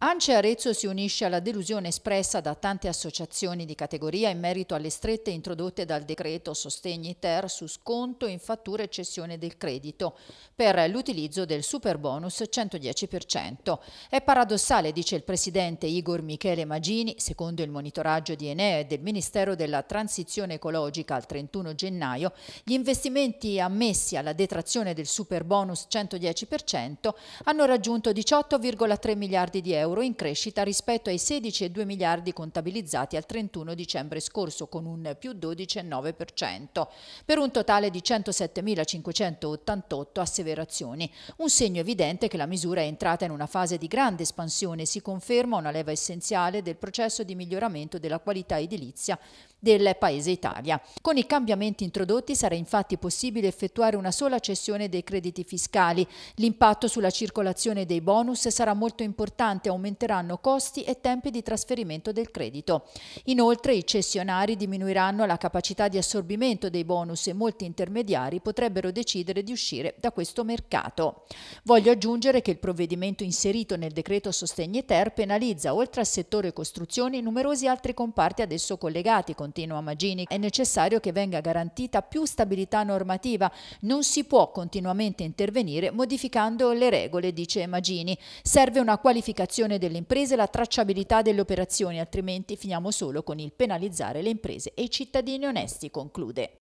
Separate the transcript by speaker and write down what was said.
Speaker 1: ANCE Arezzo si unisce alla delusione espressa da tante associazioni di categoria in merito alle strette introdotte dal decreto Sostegni Ter su sconto in fattura e cessione del credito per l'utilizzo del super bonus 110%. È paradossale, dice il presidente Igor Michele Magini, secondo il monitoraggio di Enea e del Ministero della Transizione Ecologica al 31 gennaio, gli investimenti ammessi alla detrazione del super bonus 110% hanno raggiunto 18,3 miliardi di euro euro in crescita rispetto ai 16,2 miliardi contabilizzati al 31 dicembre scorso con un più 12,9% per un totale di 107.588 asseverazioni. Un segno evidente che la misura è entrata in una fase di grande espansione e si conferma una leva essenziale del processo di miglioramento della qualità edilizia del Paese Italia. Con i cambiamenti introdotti sarà infatti possibile effettuare una sola cessione dei crediti fiscali. L'impatto sulla circolazione dei bonus sarà molto importante, aumenteranno costi e tempi di trasferimento del credito. Inoltre i cessionari diminuiranno la capacità di assorbimento dei bonus e molti intermediari potrebbero decidere di uscire da questo mercato. Voglio aggiungere che il provvedimento inserito nel decreto Sostegni Ter penalizza oltre al settore costruzioni numerosi altri comparti ad esso collegati, continua Magini. È necessario che venga garantita più stabilità normativa, non si può continuamente intervenire modificando le regole, dice Magini. Serve una qualificazione gestione delle imprese e la tracciabilità delle operazioni, altrimenti finiamo solo con il penalizzare le imprese e i cittadini onesti, conclude.